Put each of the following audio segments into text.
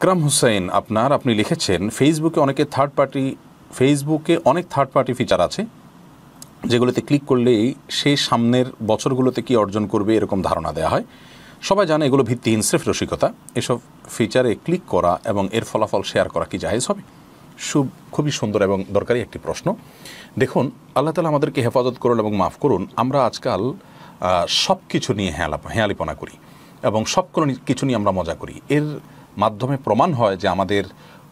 ইকরাম হুসাইন আপনার আপনি লিখেছেন ফেসবুকে অনেকে থার্ড পার্টি ফেসবুকে অনেক থার্ড পার্টি ফিচার আছে যেগুলোতে ক্লিক করলেই সেই সামনের বছরগুলোতে কি অর্জন করবে এরকম ধারণা দেওয়া হয় সবাই জানে এগুলো ভিত্তিহীন সেফ রসিকতা এসব ফিচারে ক্লিক করা এবং এর ফলাফল শেয়ার করা কি জাহেজ হবে সুব খুবই সুন্দর এবং দরকারি একটি প্রশ্ন দেখুন আল্লাহ তালা আমাদেরকে হেফাজত করুন এবং মাফ করুন আমরা আজকাল সব কিছু নিয়ে হেঁয়ালা হেঁয়ালিপনা করি এবং সব কোনো কিছু নিয়ে আমরা মজা করি এর মাধ্যমে প্রমাণ হয় যে আমাদের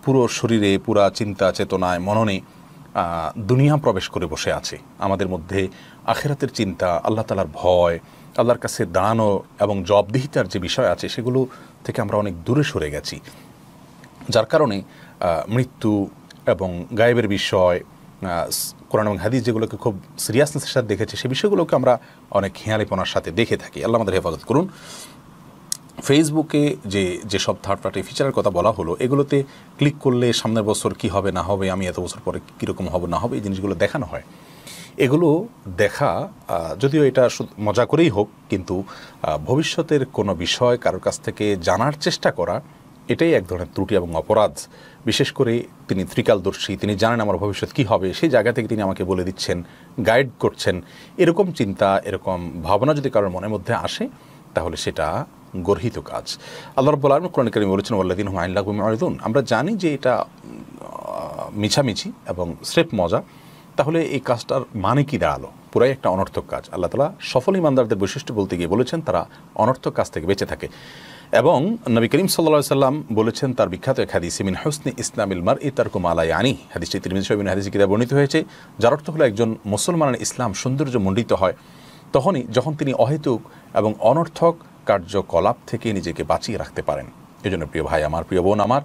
পুরো শরীরে পুরা চিন্তা চেতনায় মননে দুনিয়া প্রবেশ করে বসে আছে আমাদের মধ্যে আখেরাতের চিন্তা আল্লাহ তালার ভয় আল্লাহর কাছে দানও এবং জবদিহিতার যে বিষয় আছে সেগুলো থেকে আমরা অনেক দূরে সরে গেছি যার কারণে মৃত্যু এবং গায়েবের বিষয় কোরআন এবং হাদিস যেগুলোকে খুব সিরিয়াসনেসের সাথে দেখেছে সে বিষয়গুলোকে আমরা অনেক হেঁয়ালিপনার সাথে দেখে থাকি আল্লাহ আমাদের হেফাজত করুন ফেসবুকে যে যেসব থার্ড পার্টি ফিচারের কথা বলা হলো এগুলোতে ক্লিক করলে সামনের বছর কি হবে না হবে আমি এত বছর পরে কীরকম হব না হবে এই জিনিসগুলো দেখানো হয় এগুলো দেখা যদিও এটা মজা করেই হোক কিন্তু ভবিষ্যতের কোনো বিষয় কারোর কাছ থেকে জানার চেষ্টা করা এটাই এক ধরনের ত্রুটি এবং অপরাধ বিশেষ করে তিনি ত্রিকালদর্শী তিনি জানেন আমার ভবিষ্যৎ কী হবে সেই জায়গা থেকে তিনি আমাকে বলে দিচ্ছেন গাইড করছেন এরকম চিন্তা এরকম ভাবনা যদি কারোর মনের মধ্যে আসে তাহলে সেটা গর্হিত কাজ আল্লাহ রব্বুল আলম কোরআন করিম বলেছেন আল্লাদিন হুমায়ুন লাগুমি আয়দুন আমরা জানি যে এটা মিছামিছি এবং স্রেফ মজা তাহলে এই কাজটার মানে কি দাঁড়ালো পুরাই একটা অনর্থক কাজ আল্লাহ তালা সফল ইমানদারদের বৈশিষ্ট্য বলতে গিয়ে বলেছেন তারা অনর্থক কাজ থেকে বেঁচে থাকে এবং নবী করিম সাল্লা সাল্লাম বলেছেন তার বিখ্যাত এক হাদিস মিন হোসনি ইসলামিল মার ই তার কুমালাই আনি হাদিসটি ত্রিমিন সাহিবিন হাদিস কিতাব বর্ণিত হয়েছে যার অর্থ হলো একজন মুসলমানের ইসলাম সৌন্দর্য মণ্ডিত হয় তখনই যখন তিনি অহেতুক এবং অনর্থক কার্যকলাপ থেকে নিজেকে বাঁচিয়ে রাখতে পারেন এজন্য প্রিয় ভাই আমার প্রিয় বোন আমার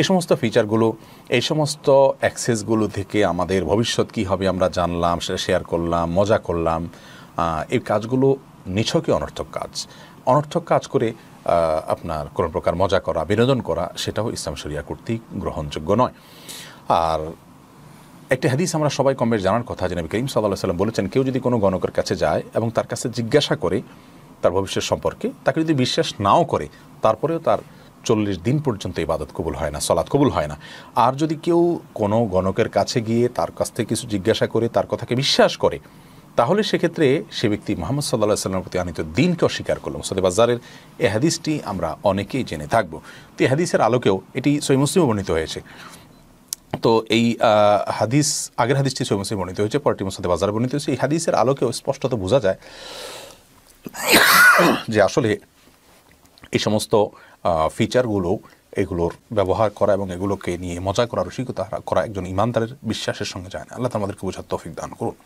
এই সমস্ত ফিচারগুলো এই সমস্ত অ্যাক্সেসগুলো থেকে আমাদের ভবিষ্যৎ কি হবে আমরা জানলাম সেটা শেয়ার করলাম মজা করলাম এই কাজগুলো নিছকই অনর্থক কাজ অনর্থক কাজ করে আপনার কোনো প্রকার মজা করা বিনোদন করা সেটাও ইসলাম শরিয়া কর্তৃক গ্রহণযোগ্য নয় আর একটি হাদিস আমরা সবাই কম বেশ জানার কথা জানাবি করিম সাল্লাহ সাল্লাম বলেছেন কেউ যদি কোনো গণকের কাছে যায় এবং তার কাছে জিজ্ঞাসা করে তার ভবিষ্যৎ সম্পর্কে তাকে যদি বিশ্বাস নাও করে তারপরেও তার চল্লিশ দিন পর্যন্ত বাদত কবুল হয় না সলাদ কবুল হয় না আর যদি কেউ কোনো গণকের কাছে গিয়ে তার কাছ থেকে কিছু জিজ্ঞাসা করে তার কথাকে বিশ্বাস করে তাহলে সেক্ষেত্রে সে ব্যক্তি মোহাম্মদ সাল্লাহ সাল্লামের প্রতি আনিত দিনকে অস্বীকার করল মুসাদ বাজারের এ হাদিসটি আমরা অনেকেই জেনে থাকবো তো এ হাদিসের আলোকেও এটি সৈ বর্ণিত হয়েছে তো এই হাদিস আগের হাদিসটি সৈমসি বর্ণিত হয়েছে পরটি মুসাদে বাজার বর্ণিত হয়েছে এই হাদিসের আলোকে স্পষ্টত বোঝা যায় যে আসলে এই সমস্ত ফিচারগুলো এগুলোর ব্যবহার করা এবং এগুলোকে নিয়ে মজা করা রসিকতা করা একজন ইমানদারের বিশ্বাসের সঙ্গে যায় না আল্লাহ আমাদেরকে বোঝার তৌফিক দান করুন